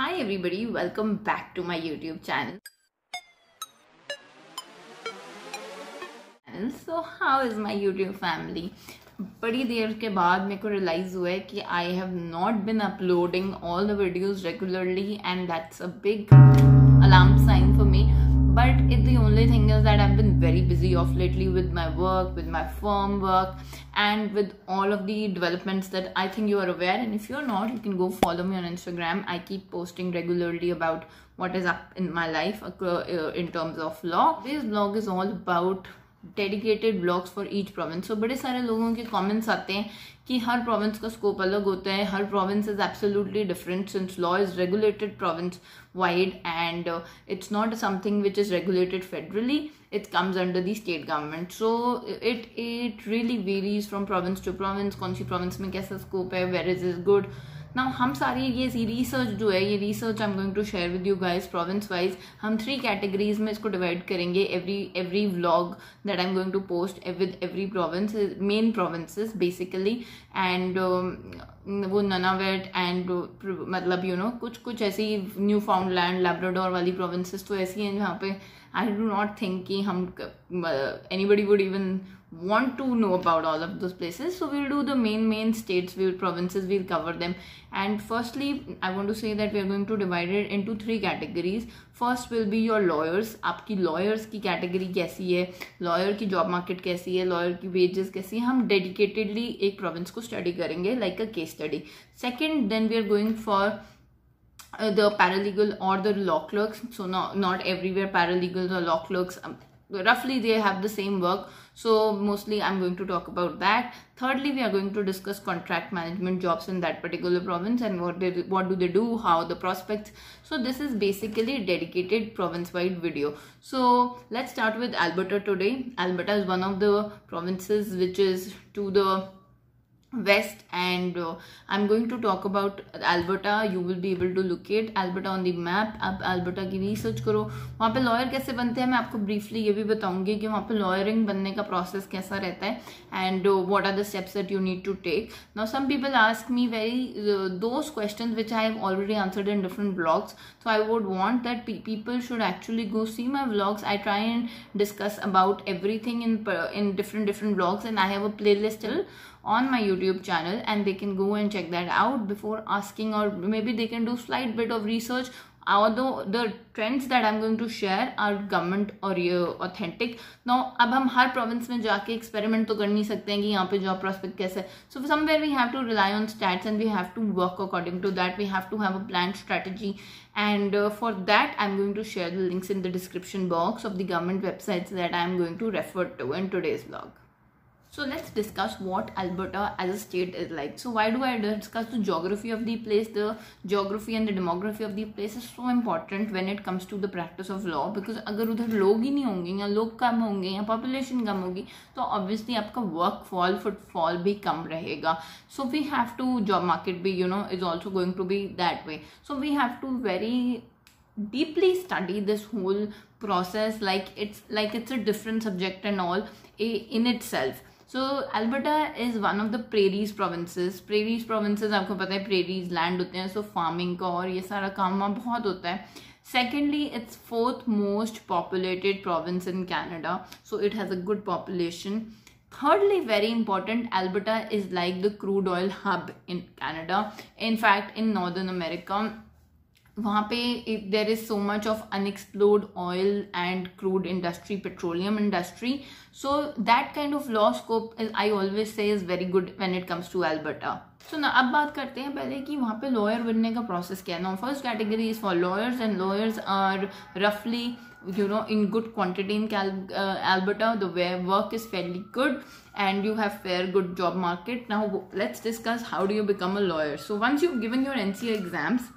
Hi everybody, welcome back to my YouTube channel. So how is my YouTube family? बड़ी देर के बाद मेरे को रियलाइज़ हुआ है कि I have not been uploading all the videos regularly and that's a big alarm sign for me but it, the only thing is that I've been very busy off lately with my work, with my firm work, and with all of the developments that I think you are aware. And if you're not, you can go follow me on Instagram. I keep posting regularly about what is up in my life uh, in terms of law. This blog is all about dedicated blogs for each province so बड़े सारे लोगों के comments आते हैं कि हर province का scope अलग होता है हर province is absolutely different since law is regulated province wide and it's not something which is regulated federally it comes under the state government so it it really varies from province to province कौन सी province में कैसा scope है where is is good ना हम सारी ये research जो है ये research I am going to share with you guys province wise हम थ्री कैटेगरीज में इसको डिवाइड करेंगे every every vlog that I am going to post with every province main provinces basically and वो Nunavut and मतलब you know कुछ कुछ ऐसी Newfoundland Labrador वाली प्रोविंसेस तो ऐसी हैं जहाँ पे आई डू नॉट थिंक कि हम anybody would even want to know about all of those places so we'll do the main main states we'll provinces we'll cover them and firstly i want to say that we're going to divide it into three categories first will be your lawyers आपकी lawyers की category कैसी है lawyer की job market कैसी है lawyer की wages कैसी है हम dedicatedly एक province को study करेंगे like a case study second then we are going for uh, the paralegal or the law clerks so not not everywhere paralegals or law clerks um, roughly they have the same work so mostly I'm going to talk about that. Thirdly, we are going to discuss contract management jobs in that particular province and what they, what do they do, how the prospects. So this is basically a dedicated province-wide video. So let's start with Alberta today. Alberta is one of the provinces which is to the west and uh, i'm going to talk about alberta you will be able to locate alberta on the map Ab alberta ki research karo. वहाँ पे lawyer bante बनते हैं मैं aapko briefly ये bhi बताऊंगी ki वहाँ पे lawyering banne ka process kaisa रहता hai and uh, what are the steps that you need to take now some people ask me very uh, those questions which i have already answered in different blogs so i would want that pe people should actually go see my vlogs i try and discuss about everything in uh, in different different blogs and i have a playlist till on my YouTube channel and they can go and check that out before asking or maybe they can do slight bit of research although the trends that I'm going to share are government or authentic now ab hum har province mein ja experiment to kar nahi sakte hain prospect kaise so somewhere we have to rely on stats and we have to work according to that we have to have a planned strategy and uh, for that I'm going to share the links in the description box of the government websites that I'm going to refer to in today's vlog so let's discuss what Alberta as a state is like. So why do I discuss the geography of the place? The geography and the demography of the place is so important when it comes to the practice of law because अगर उधर लोग ही नहीं होंगे या population कम होगी तो obviously आपका work fall footfall will be रहेगा. So we have to job market be you know is also going to be that way. So we have to very deeply study this whole process like it's like it's a different subject and all eh, in itself so Alberta is one of the prairies provinces prairies provinces आपको पता है prairies land होते हैं सो farming का और ये सारा काम वहाँ बहुत होता है secondly it's fourth most populated province in Canada so it has a good population thirdly very important Alberta is like the crude oil hub in Canada in fact in northern America वहाँ पे there is so much of unexplored oil and crude industry petroleum industry so that kind of law scope I always say is very good when it comes to Alberta so ना अब बात करते हैं पहले कि वहाँ पे लॉयर बनने का प्रोसेस क्या है ना first category is for lawyers and lawyers are रफली you know in good quantity in Alberta the way work is very good and you have fair good job market ना let's discuss how do you become a lawyer so once you given your N C exams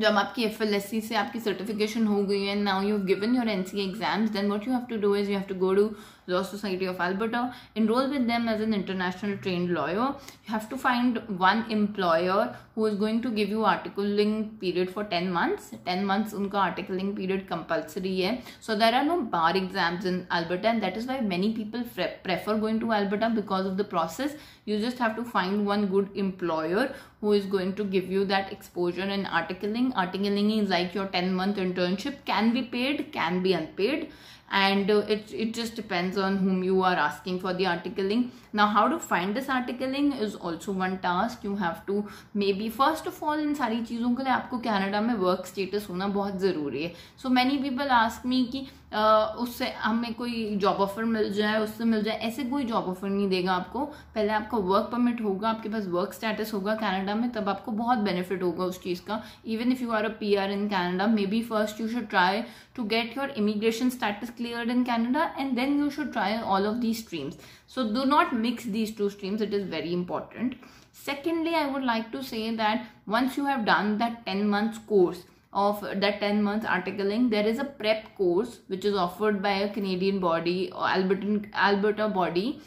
जब आपकी F L S C से आपकी certification हो गई है now you given your N C exam then what you have to do is you have to go to law society of Alberta enroll with them as an international trained lawyer you have to find one employer who is going to give you articling period for ten months ten months उनका articling period compulsory है so there are no bar exams in Alberta and that is why many people prefer going to Alberta because of the process you just have to find one good employer who is going to give you that exposure and articling articling is like your 10 month internship can be paid can be unpaid and uh, it, it just depends on whom you are asking for the articling now how to find this articling is also one task you have to maybe first of all इन सारी चीज़ों के लिए आपको Canada में work status होना बहुत ज़रूरी है so many people ask me कि uh, उससे हमें कोई जॉब ऑफर मिल जाए उससे मिल जाए ऐसे कोई जॉब ऑफर नहीं देगा आपको पहले आपका वर्क परमिट होगा आपके पास वर्क स्टेटस होगा कनाडा में तब आपको बहुत बेनिफिट होगा उस चीज़ का even if you are a P R in Canada maybe first you should try to get your immigration status cleared in Canada and then you should try all of these streams. So do not mix these two streams. It is very important. Secondly, I would like to say that once you have done that 10 months course, of the 10 month articling there is a prep course which is offered by a canadian body or albertan alberta body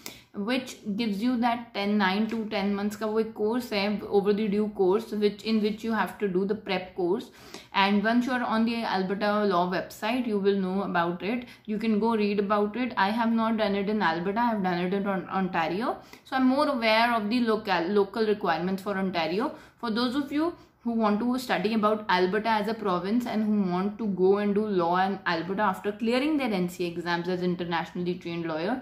which gives you that 10 9 to 10 months ka course hai over the due course which in which you have to do the prep course and once you are on the alberta law website you will know about it you can go read about it i have not done it in alberta i have done it in ontario so i'm more aware of the local local requirements for ontario for those of you who want to study about Alberta as a province and who want to go and do law in Alberta after clearing their NCA exams as internationally trained lawyer.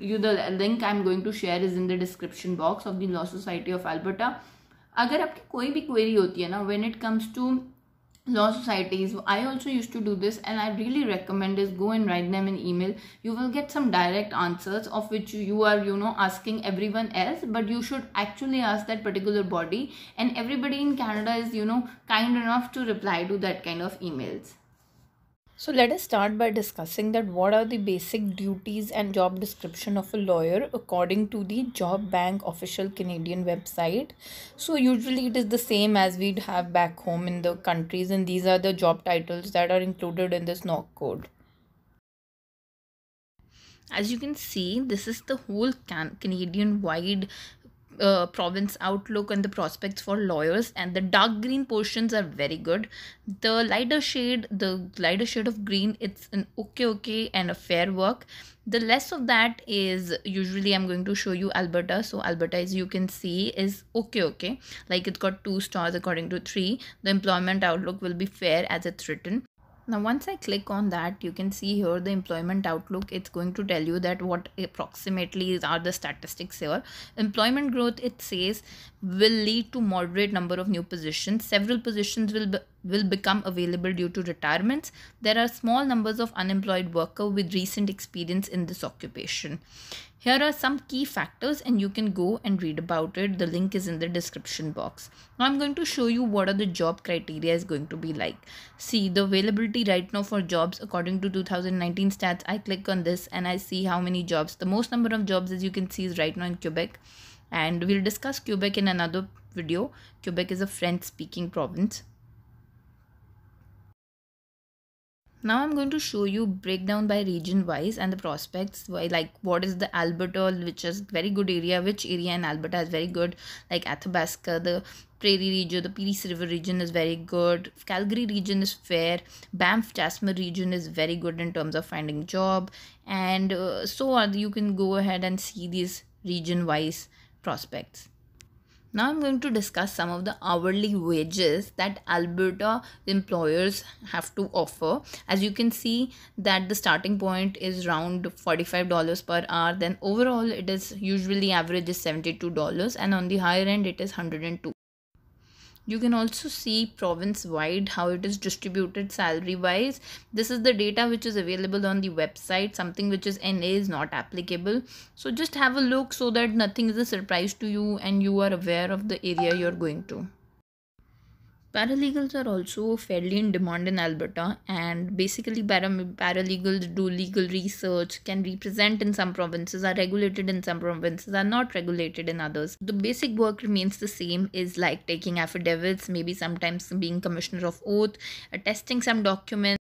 You the link I'm going to share is in the description box of the Law Society of Alberta. अगर आपकी कोई भी query होती है ना when it comes to law societies i also used to do this and i really recommend is go and write them an email you will get some direct answers of which you are you know asking everyone else but you should actually ask that particular body and everybody in canada is you know kind enough to reply to that kind of emails so let us start by discussing that what are the basic duties and job description of a lawyer according to the Job Bank official Canadian website. So usually it is the same as we'd have back home in the countries and these are the job titles that are included in this NOC code. As you can see, this is the whole can Canadian wide uh, province outlook and the prospects for lawyers and the dark green portions are very good the lighter shade the lighter shade of green it's an okay okay and a fair work the less of that is usually i'm going to show you alberta so alberta as you can see is okay okay like it's got two stars according to three the employment outlook will be fair as it's written now once I click on that, you can see here the employment outlook. It's going to tell you that what approximately are the statistics here. Employment growth, it says, will lead to moderate number of new positions. Several positions will be will become available due to retirements. There are small numbers of unemployed worker with recent experience in this occupation. Here are some key factors and you can go and read about it. The link is in the description box. Now I'm going to show you what are the job criteria is going to be like. See the availability right now for jobs according to 2019 stats. I click on this and I see how many jobs. The most number of jobs as you can see is right now in Quebec and we'll discuss Quebec in another video. Quebec is a French speaking province. Now I'm going to show you breakdown by region wise and the prospects why like what is the Alberta which is very good area which area in Alberta is very good like Athabasca the Prairie region the Peace River region is very good Calgary region is fair Banff Jasper region is very good in terms of finding job and uh, so on you can go ahead and see these region wise prospects. Now I'm going to discuss some of the hourly wages that Alberta employers have to offer. As you can see that the starting point is around $45 per hour. Then overall it is usually average is $72 and on the higher end it is 102 you can also see province wide how it is distributed salary wise this is the data which is available on the website something which is na is not applicable so just have a look so that nothing is a surprise to you and you are aware of the area you're going to Paralegals are also fairly in demand in Alberta, and basically, para- paralegals do legal research, can represent in some provinces, are regulated in some provinces, are not regulated in others. The basic work remains the same, is like taking affidavits, maybe sometimes being commissioner of oath, attesting some documents.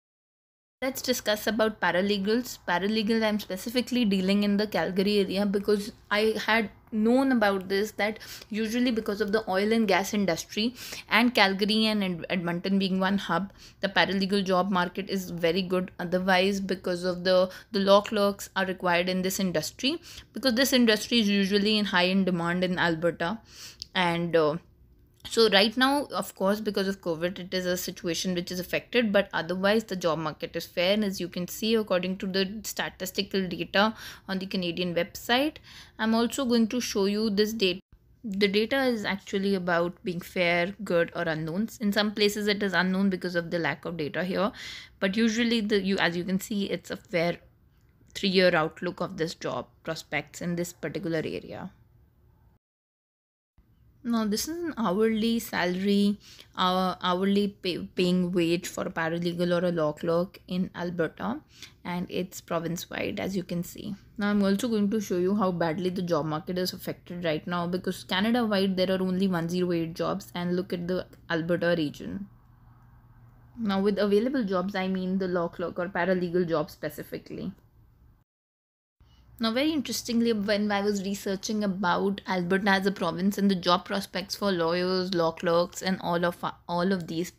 Let's discuss about paralegals. Paralegals, I'm specifically dealing in the Calgary area because I had known about this that usually because of the oil and gas industry and Calgary and Edmonton being one hub, the paralegal job market is very good. Otherwise, because of the the law clerks are required in this industry because this industry is usually in high in demand in Alberta, and. Uh, so right now of course because of covid it is a situation which is affected but otherwise the job market is fair and as you can see according to the statistical data on the canadian website i'm also going to show you this data the data is actually about being fair good or unknowns in some places it is unknown because of the lack of data here but usually the you as you can see it's a fair three year outlook of this job prospects in this particular area now, this is an hourly salary, uh, hourly pay, paying wage for a paralegal or a law clerk in Alberta, and it's province wide, as you can see. Now, I'm also going to show you how badly the job market is affected right now because Canada wide there are only 108 jobs, and look at the Alberta region. Now, with available jobs, I mean the law clerk or paralegal job specifically. Now, very interestingly, when I was researching about Alberta as a province and the job prospects for lawyers, law clerks, and all of all of these,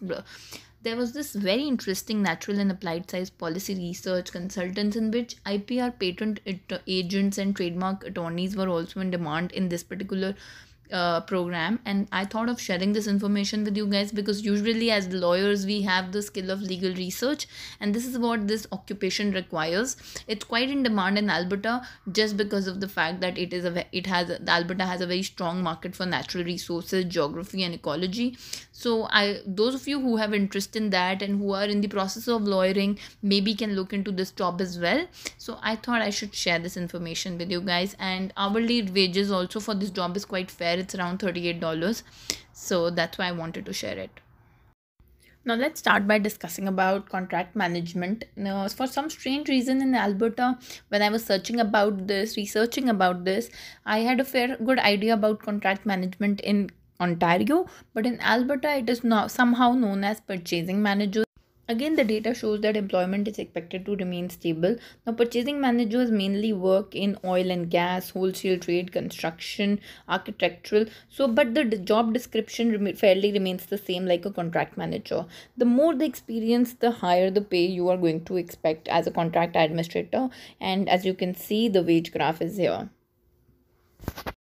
there was this very interesting natural and applied science policy research consultants in which IPR patent agents and trademark attorneys were also in demand in this particular uh, program and i thought of sharing this information with you guys because usually as lawyers we have the skill of legal research and this is what this occupation requires it's quite in demand in alberta just because of the fact that it is a it has alberta has a very strong market for natural resources geography and ecology so i those of you who have interest in that and who are in the process of lawyering maybe can look into this job as well so i thought i should share this information with you guys and hourly wages also for this job is quite fair it's around $38 so that's why i wanted to share it now let's start by discussing about contract management. Now, for some strange reason in Alberta, when I was searching about this, researching about this, I had a fair good idea about contract management in Ontario, but in Alberta, it is now somehow known as purchasing managers Again, the data shows that employment is expected to remain stable. Now, purchasing managers mainly work in oil and gas, wholesale trade, construction, architectural. So, but the job description rem fairly remains the same like a contract manager. The more the experience, the higher the pay you are going to expect as a contract administrator. And as you can see, the wage graph is here.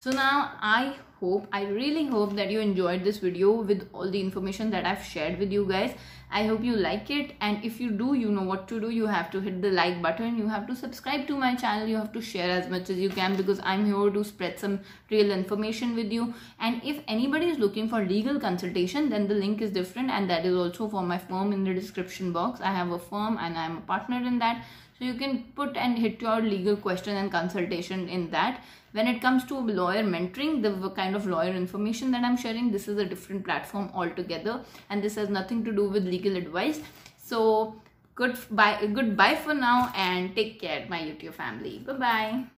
So now I hope, I really hope that you enjoyed this video with all the information that I've shared with you guys. I hope you like it and if you do you know what to do you have to hit the like button you have to subscribe to my channel you have to share as much as you can because I'm here to spread some real information with you and if anybody is looking for legal consultation then the link is different and that is also for my firm in the description box I have a firm and I'm a partner in that so you can put and hit your legal question and consultation in that when it comes to lawyer mentoring the kind of lawyer information that i'm sharing this is a different platform altogether and this has nothing to do with legal advice so good bye goodbye for now and take care my youtube family bye bye